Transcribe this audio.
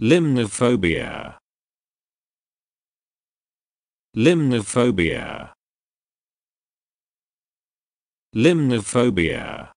Limnophobia. Limnophobia. Limnophobia.